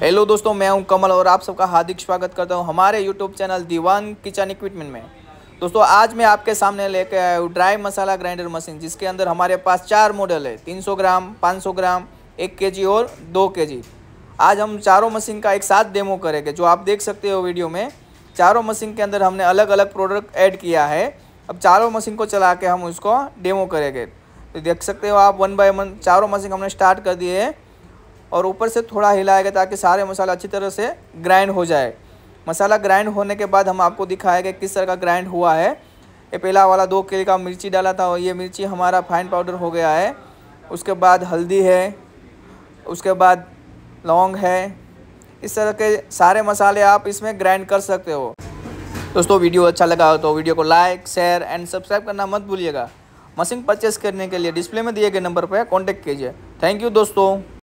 hello दोस्तों मैं हूं कमल और आप सबका हार्दिक स्वागत करता हूं हमारे YouTube channel Deewan kitchen equipment में दोस्तों आज मैं आपके सामने लेके आया हूं ड्राई मसाला ग्राइंडर मशीन जिसके अंदर हमारे पास चार मॉडल है 300 ग्राम 500 ग्राम 1 के और 2 के आज हम चारों मशीन का एक साथ डेमो करेंगे जो आप देख सकते हो वीडियो में चारों मशीन के अंदर हमने अलग अलग प्रोडक्ट ऐड किया है अब चारों मशीन को चला के हम उसको डेमो करेंगे तो देख सकते हो आप वन बाय वन चारों मशीन हमने स्टार्ट कर दिए है और ऊपर से थोड़ा हिलाएगा ताकि सारे मसाला अच्छी तरह से ग्राइंड हो जाए मसाला ग्राइंड होने के बाद हम आपको दिखाएंगे किस तरह का ग्राइंड हुआ है ये पहला वाला दो किलो का मिर्ची डाला था और ये मिर्ची हमारा फाइन पाउडर हो गया है उसके बाद हल्दी है उसके बाद लौंग है इस तरह के सारे मसाले आप इसमें ग्राइंड कर सकते हो दोस्तों वीडियो अच्छा लगा हो तो वीडियो को लाइक शेयर एंड सब्सक्राइब करना मत भूलिएगा मशीन परचेस करने के लिए डिस्प्ले में दिए गए नंबर पर कॉन्टेक्ट कीजिए थैंक यू दोस्तों